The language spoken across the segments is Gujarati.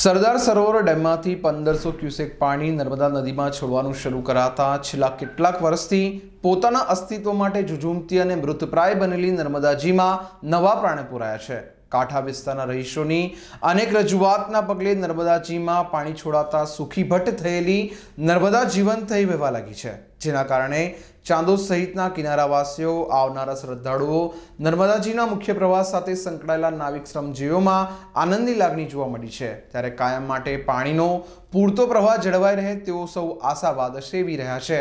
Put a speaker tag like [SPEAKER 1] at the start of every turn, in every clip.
[SPEAKER 1] સરદાર સરોવર ડેમમાંથી પંદરસો ક્યુસેક પાણી નર્મદા નદીમાં છોડવાનું શરૂ કરાતા છેલ્લા કેટલાક વર્ષથી પોતાના અસ્તિત્વ માટે ઝુઝુમતી અને મૃતપ્રાય બનેલી નર્મદાજીમાં નવા પ્રાણે પૂરાયા છે કાંઠા વિસ્તારના રહીશોની અનેક રજૂઆતના પગલે નર્મદાજીમાં પાણી છોડાતા સુખી ભટ્ટ થયેલી નર્મદા જીવન થઈ વહેવા લાગી છે જેના કારણે ચાંદોદ સહિતના કિનારાવાસીઓ આવનારા શ્રદ્ધાળુઓ નર્મદાજીના મુખ્ય પ્રવાસ સાથે સંકળાયેલા નાવિક શ્રમજીવીઓમાં આનંદની લાગણી જોવા મળી છે ત્યારે કાયમ માટે પાણીનો પૂરતો પ્રવાહ જળવાઈ રહે તેવો સૌ આશાવાદ સેવી રહ્યા છે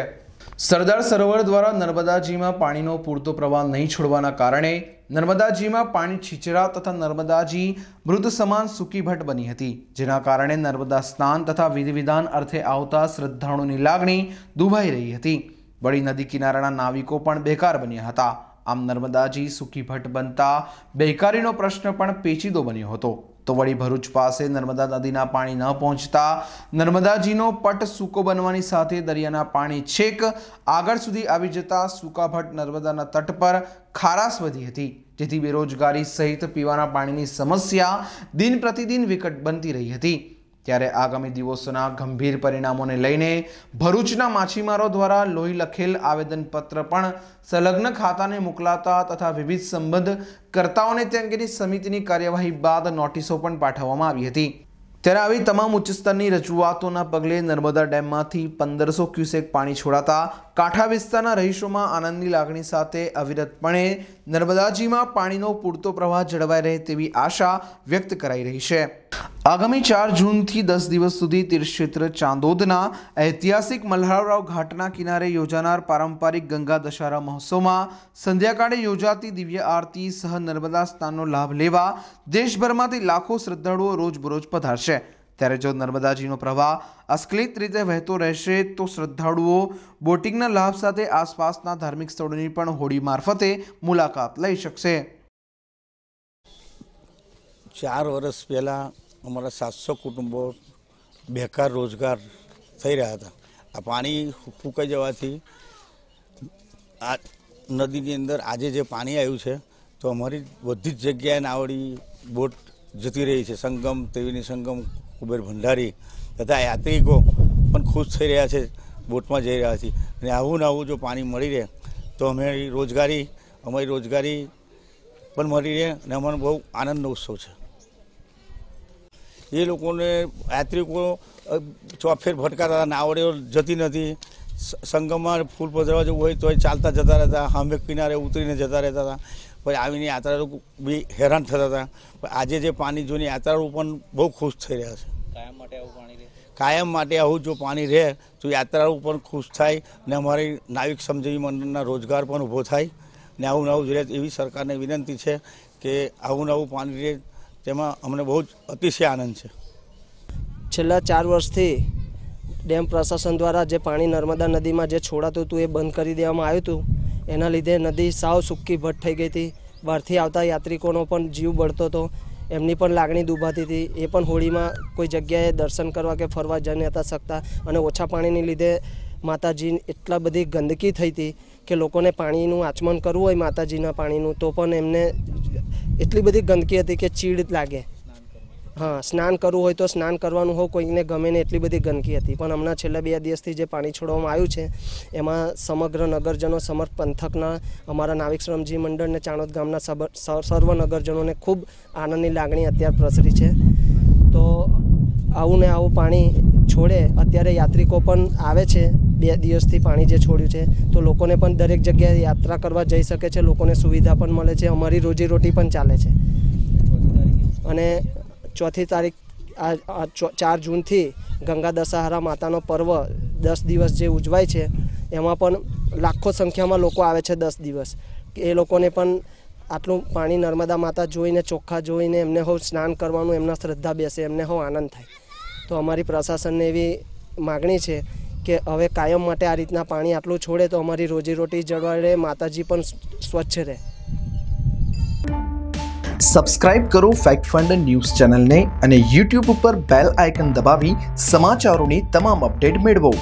[SPEAKER 1] સરદાર સરોવર દ્વારા નર્મદાજીમાં પાણીનો પૂરતો પ્રવાહ નહીં છોડવાના કારણે નર્મદાજીમાં પાણી છીંચરા તથા નર્મદાજી મૃત સમાન સુકી ભટ્ટ બની હતી જેના કારણે નર્મદા સ્નાન તથા વિધિવિધાન અર્થે આવતા શ્રદ્ધાળુની લાગણી દુભાઈ રહી હતી વળી નદી કિનારાના નાવિકો પણ બેકાર બન્યા હતા આમ નર્મદાજી ભટ્ટ બનતા બેકારીનો પ્રશ્ન પણ પેચીદો બન્યો હતો તો વળી ભરૂચ પાસે નર્મદા નદીના પાણી ન પહોંચતા નર્મદાજીનો પટ સૂકો બનવાની સાથે દરિયાના પાણી છેક આગળ સુધી આવી જતા સુકાભટ્ટ નર્મદાના તટ પર ખારાશ વધી હતી જેથી બેરોજગારી સહિત પીવાના પાણીની સમસ્યા દિન પ્રતિદિન વિકટ બનતી રહી હતી ત્યારે આગામી દિવસોના ગંભીર પરિણામોને લઈને ભરૂચના માછીમારો દ્વારા લોહી લખેલ આવેદનપત્ર પણ સંલગ્ન ખાતાને મોકલાતા તથા વિવિધ સંબંધ કર્તાઓને તે અંગેની સમિતિની કાર્યવાહી બાદ નોટિસો પણ પાઠવવામાં આવી હતી ત્યારે આવી તમામ ઉચ્ચ સ્તરની રજૂઆતોના પગલે નર્મદા ડેમમાંથી પંદરસો ક્યુસેક પાણી છોડાતા કાંઠા વિસ્તારના રહીશોમાં આનંદની લાગણી સાથે અવિરતપણે નર્મદાજીમાં પાણીનો પૂરતો પ્રવાહ જળવાઈ રહે તેવી આશા વ્યક્ત કરાઈ રહી છે આગામી ચાર જૂનથી દસ દિવસ સુધી તીર્થક્ષેત્ર ચાંદોદના ઐતિહાસિક મલ્હારરાવ ઘાટના કિનારે યોજાનાર પારંપરિક ગંગા દશહરા મહોત્સવમાં સંધ્યાકાળે યોજાતી દિવ્ય આરતી સહ નર્મદા સ્નાનનો લાભ લેવા દેશભરમાંથી લાખો શ્રદ્ધાળુઓ રોજબરોજ પધારશે ત્યારે જો નર્મદાજીનો પ્રવાહ અસ્ખલિત રીતે વહેતો રહેશે તો શ્રદ્ધાળુઓ બોટિંગના લાભ સાથે આસપાસના ધાર્મિક સ્થળોની પણ હોડી મારફતે મુલાકાત લઈ શકશે
[SPEAKER 2] ચાર વર્ષ પહેલાં અમારા સાતસો કુટુંબો બેકાર રોજગાર થઈ રહ્યા હતા આ પાણી ફૂંકાઈ જવાથી આ નદીની અંદર આજે જે પાણી આવ્યું છે તો અમારી બધી જ જગ્યાએ નાવડી બોટ જતી રહી છે સંગમ ત્રિવેણી સંગમ કુબેર ભંડારી તથા યાત્રિકો પણ ખુશ થઈ રહ્યા છે બોટમાં જઈ રહ્યા છીએ અને આવું ને આવું જો પાણી મળી રહે તો અમે રોજગારી અમારી રોજગારી પણ મળી રહે અને અમારો બહુ આનંદનો ઉત્સવ છે એ લોકોને યાત્રિકો ચોફેર હતા નાવડે જતી નથી સંગમમાં ફૂલ પધરવા જવું હોય તો એ ચાલતા જતા રહેતા હામે કિનારે ઉતરીને જતા રહેતા હતા પછી આવીને યાત્રાળુ બી હેરાન થતા હતા આજે જે પાણી જોઈને યાત્રાળુ પણ બહુ ખુશ થઈ રહ્યા છે કાયમ માટે આવું પાણી કાયમ માટે આવું જો પાણી રહે તો યાત્રાળુ પણ ખુશ થાય ને અમારી નાવિક સમજવી મંડળના રોજગાર પણ ઊભો થાય ને આવું નવું જ રહે એવી સરકારને વિનંતી છે કે આવું નવું પાણી રહે તેમાં અમને બહુ જ અતિશય આનંદ છે છેલ્લા ચાર વર્ષથી
[SPEAKER 3] ડેમ પ્રશાસન દ્વારા જે પાણી નર્મદા નદીમાં જે છોડાતું હતું એ બંધ કરી દેવામાં આવ્યું હતું એના લીધે નદી સાવ સૂકી ભટ્ટ થઈ ગઈ હતી બહારથી આવતા યાત્રિકોનો પણ જીવ બળતો હતો એમની પણ લાગણી દુભાતી હતી એ પણ હોળીમાં કોઈ જગ્યાએ દર્શન કરવા કે ફરવા જઈ નહોતા શકતા અને ઓછા પાણીની લીધે માતાજી એટલા બધી ગંદકી થઈ હતી કે લોકોને પાણીનું આચમન કરવું હોય માતાજીના પાણીનું તો પણ એમને એટલી બધી ગંદકી હતી કે ચીડ લાગે હા સ્નાન કરવું હોય તો સ્નાન કરવાનું હોય કોઈને ગમે ને એટલી બધી ગંદકી હતી પણ હમણાં છેલ્લા બે દિવસથી જે પાણી છોડવામાં આવ્યું છે એમાં સમગ્ર નગરજનો સમર પંથકના અમારા નાવિક શ્રમજી મંડળને ચાણોદ ગામના સર્વ નગરજનોને ખૂબ આનંદની લાગણી અત્યારે પ્રસરી છે તો આવું ને આવું પાણી છોડે અત્યારે યાત્રિકો પણ આવે છે બે દિવસથી પાણી જે છોડ્યું છે તો લોકોને પણ દરેક જગ્યાએ યાત્રા કરવા જઈ શકે છે લોકોને સુવિધા પણ મળે છે અમારી રોજીરોટી પણ ચાલે છે અને ચોથી તારીખ આ ચાર જૂનથી ગંગા દશહરા માતાનો પર્વ દસ દિવસ જે ઉજવાય છે એમાં પણ લાખો સંખ્યામાં લોકો આવે છે દસ દિવસ એ લોકોને પણ આટલું પાણી નર્મદા માતા જોઈને ચોખ્ખા જોઈને એમને હોવ સ્નાન કરવાનું એમના શ્રદ્ધા બેસે એમને હોવ આનંદ થાય તો અમારી પ્રશાસનને એવી માગણી છે કે હવે કાયમ માટે આ રીતના પાણી આટલું છોડે તો અમારી રોજીરોટી જળવાઈ રહે માતાજી પણ સ્વચ્છ રહે
[SPEAKER 1] સબસ્ક્રાઇબ કરો ફેક્ટ ફંડ ન્યૂઝ ચેનલને અને યુટ્યુબ ઉપર બેલ આઇકન દબાવી સમાચારોની તમામ અપડેટ મેળવો